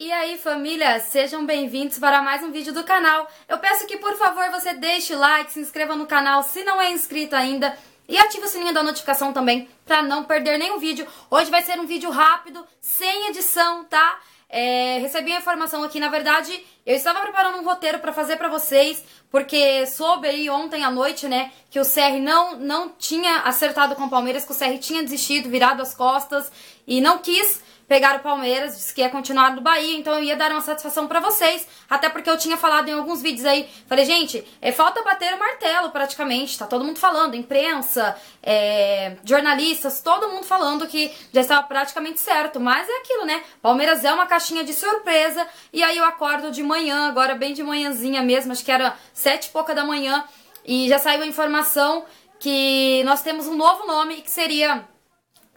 E aí família, sejam bem-vindos para mais um vídeo do canal. Eu peço que por favor você deixe o like, se inscreva no canal se não é inscrito ainda e ative o sininho da notificação também para não perder nenhum vídeo. Hoje vai ser um vídeo rápido, sem edição, tá? É, recebi a informação aqui, na verdade, eu estava preparando um roteiro para fazer para vocês, porque soube aí ontem à noite, né, que o CR não, não tinha acertado com o Palmeiras, que o CR tinha desistido, virado as costas e não quis pegaram o Palmeiras, disse que ia continuar no Bahia, então eu ia dar uma satisfação para vocês, até porque eu tinha falado em alguns vídeos aí, falei, gente, é, falta bater o martelo praticamente, tá todo mundo falando, imprensa, é, jornalistas, todo mundo falando que já estava praticamente certo, mas é aquilo, né, Palmeiras é uma caixinha de surpresa, e aí eu acordo de manhã, agora bem de manhãzinha mesmo, acho que era sete e pouca da manhã, e já saiu a informação que nós temos um novo nome, que seria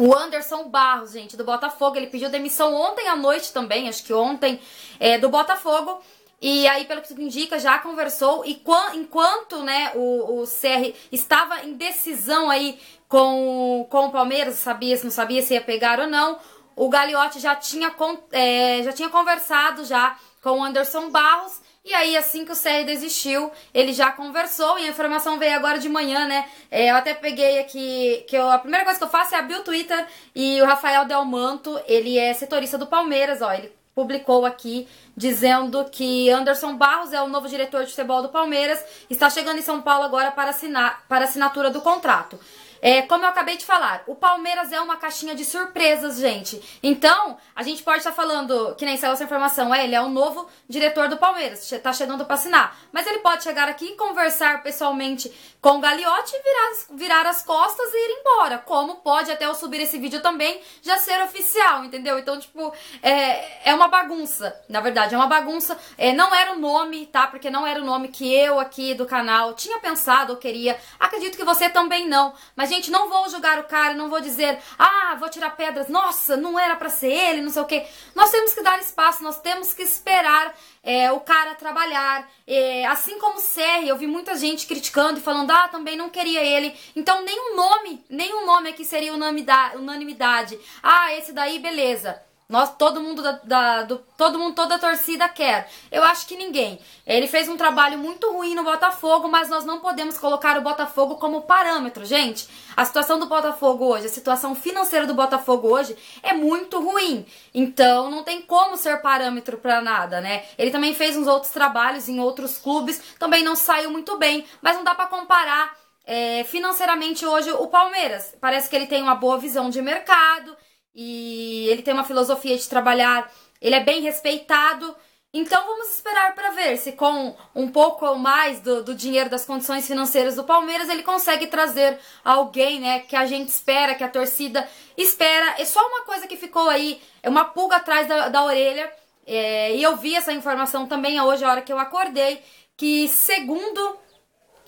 o Anderson Barros, gente, do Botafogo, ele pediu demissão ontem à noite também, acho que ontem, é, do Botafogo. E aí, pelo que tudo indica, já conversou. E enquanto né, o, o CR estava em decisão aí com, com o Palmeiras, sabia se não sabia se ia pegar ou não, o Gagliotti já tinha, é, já tinha conversado já com o Anderson Barros e aí, assim que o CR desistiu, ele já conversou e a informação veio agora de manhã, né? É, eu até peguei aqui que eu, a primeira coisa que eu faço é abrir o Twitter e o Rafael Delmanto, ele é setorista do Palmeiras, ó. Ele publicou aqui dizendo que Anderson Barros é o novo diretor de futebol do Palmeiras, está chegando em São Paulo agora para assinar para assinatura do contrato. É, como eu acabei de falar, o Palmeiras é uma caixinha de surpresas, gente. Então, a gente pode estar tá falando, que nem saiu essa informação, é, ele é o novo diretor do Palmeiras, tá chegando para assinar. Mas ele pode chegar aqui e conversar pessoalmente com o Gagliotti e virar, virar as costas e ir embora. Como pode, até eu subir esse vídeo também, já ser oficial, entendeu? Então, tipo, é, é uma bagunça, na verdade, é uma bagunça. É, não era o nome, tá? Porque não era o nome que eu aqui do canal tinha pensado ou queria. Acredito que você também não, mas gente, não vou julgar o cara, não vou dizer, ah, vou tirar pedras, nossa, não era para ser ele, não sei o quê. Nós temos que dar espaço, nós temos que esperar é, o cara trabalhar. É, assim como o Serri, eu vi muita gente criticando e falando, ah, também não queria ele. Então, nenhum nome, nenhum nome aqui seria unanimidade. Ah, esse daí, beleza. Nós, todo mundo da, da do, todo mundo, toda a torcida quer. Eu acho que ninguém. Ele fez um trabalho muito ruim no Botafogo, mas nós não podemos colocar o Botafogo como parâmetro, gente. A situação do Botafogo hoje, a situação financeira do Botafogo hoje é muito ruim. Então não tem como ser parâmetro para nada, né? Ele também fez uns outros trabalhos em outros clubes, também não saiu muito bem, mas não dá para comparar é, financeiramente hoje o Palmeiras. Parece que ele tem uma boa visão de mercado e ele tem uma filosofia de trabalhar, ele é bem respeitado. Então vamos esperar para ver se com um pouco ou mais do, do, dinheiro das condições financeiras do Palmeiras ele consegue trazer alguém, né, que a gente espera, que a torcida espera. E só uma coisa que ficou aí, é uma pulga atrás da, da orelha, é, e eu vi essa informação também hoje, a hora que eu acordei, que segundo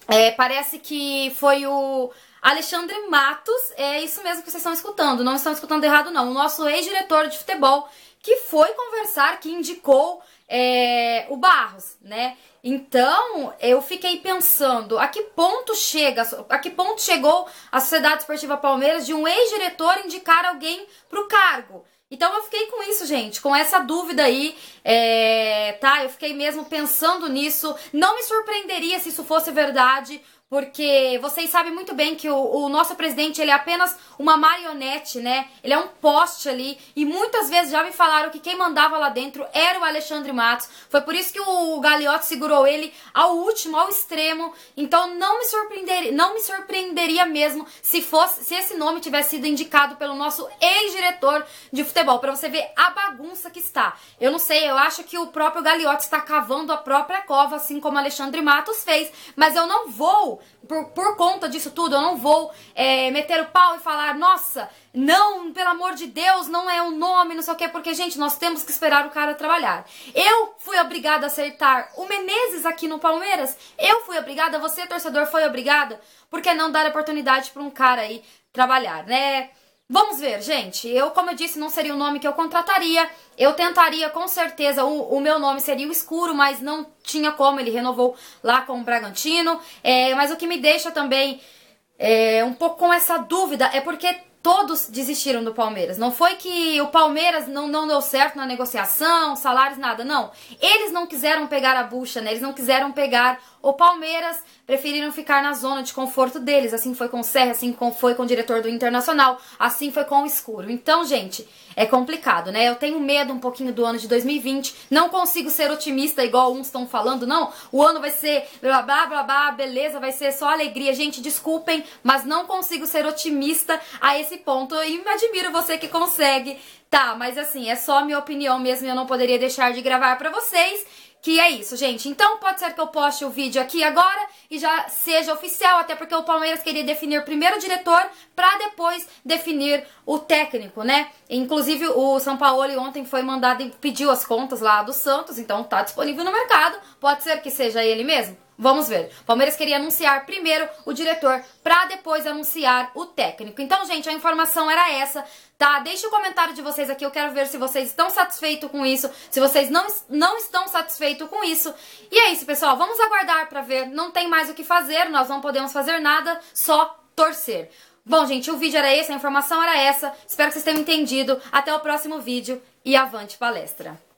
é, parece que foi o Alexandre Matos, é isso mesmo que vocês estão escutando, não estão escutando errado não, o nosso ex-diretor de futebol que foi conversar, que indicou é, o Barros, né? Então eu fiquei pensando a que ponto chega, a que ponto chegou a Sociedade Esportiva Palmeiras de um ex-diretor indicar alguém para o cargo. Então eu fiquei com isso, gente, com essa dúvida aí, é, tá? Eu fiquei mesmo pensando nisso. Não me surpreenderia se isso fosse verdade, porque vocês sabem muito bem que o, o, nosso presidente ele é apenas uma marionete, né? Ele é um poste ali e muitas vezes já me falaram que quem mandava lá dentro era o Alexandre Matos. Foi por isso que o Gagliotti segurou ele ao último, ao extremo. Então não me surpreenderia, não me surpreenderia mesmo se fosse, se esse nome tivesse sido indicado pelo nosso ex-diretor de futebol, para você ver a bagunça que está. Eu não sei, eu acho que o próprio Gagliotti está cavando a própria cova, assim como Alexandre Matos fez, mas eu não vou por, por conta disso tudo, eu não vou é, meter o pau e falar, nossa, não, pelo amor de Deus, não é o nome, não sei o que, porque, gente, nós temos que esperar o cara trabalhar. Eu fui obrigada a acertar o Menezes aqui no Palmeiras, eu fui obrigada, você, torcedor, foi obrigada porque não dar oportunidade para um cara aí trabalhar, né? Vamos ver, gente. Eu, como eu disse, não seria o nome que eu contrataria. Eu tentaria, com certeza, o, o meu nome seria o escuro, mas não tinha como. Ele renovou lá com o Bragantino. É, mas o que me deixa também é, um pouco com essa dúvida é porque todos desistiram do Palmeiras. Não foi que o Palmeiras não, não deu certo na negociação, salários, nada. Não. Eles não quiseram pegar a bucha, né? Eles não quiseram pegar o Palmeiras, preferiram ficar na zona de conforto deles. Assim foi com o Serra, assim foi com o diretor do Internacional, assim foi com o Escuro. Então, gente, é complicado, né? Eu tenho medo um pouquinho do ano de 2020. Não consigo ser otimista igual uns estão falando, não. O ano vai ser blá blá blá, blá beleza, vai ser só alegria. Gente, desculpem, mas não consigo ser otimista a esse esse ponto e admiro você que consegue. Tá, mas assim, é só minha opinião mesmo, eu não poderia deixar de gravar para vocês. Que é isso, gente. Então pode ser que eu poste o vídeo aqui agora e já seja oficial, até porque o Palmeiras queria definir primeiro o diretor para depois definir o técnico, né? Inclusive o São Paulo ontem foi mandado pediu as contas lá do Santos, então tá disponível no mercado. Pode ser que seja ele mesmo. Vamos ver. Palmeiras queria anunciar primeiro o diretor para depois anunciar o técnico. Então, gente, a informação era essa, tá? Deixe o comentário de vocês aqui. Eu quero ver se vocês estão satisfeitos com isso, se vocês não, não estão satisfeitos com isso. E é isso, pessoal. Vamos aguardar para ver. Não tem mais o que fazer, nós não podemos fazer nada, só torcer. Bom, gente, o vídeo era esse, a informação era essa. Espero que vocês tenham entendido. Até o próximo vídeo e avante palestra!